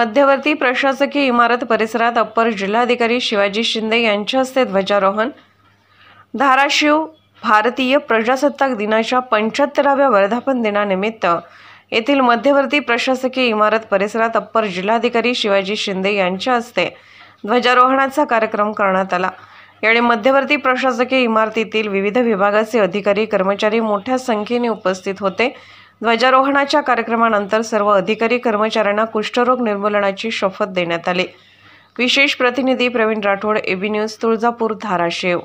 मध्यवर्ती प्रशासकीय इमारत परिसरात अप्पर जिल्हाधिकारी शिवाजी शिंदे यांच्या हस्ते ध्वजारोहण धाराशिव भारतीय प्रजासत्ताक दिनाच्या पंच्याहत्तराव्या वर्धापन दिनानिमित्त येथील मध्यवर्ती प्रशासकीय इमारत परिसरात अप्पर जिल्हाधिकारी शिवाजी शिंदे यांच्या हस्ते ध्वजारोहणाचा कार्यक्रम करण्यात आला यावेळी मध्यवर्ती प्रशासकीय इमारतीतील विविध विभागाचे अधिकारी कर्मचारी मोठ्या संख्येने उपस्थित होते ध्वजारोहणाच्या कार्यक्रमानंतर सर्व अधिकारी कर्मचाऱ्यांना कुष्ठरोग निर्मूलनाची शपथ देण्यात आली विशेष प्रतिनिधी प्रवीण राठोड एबी न्यूज तुळजापूर धाराशिव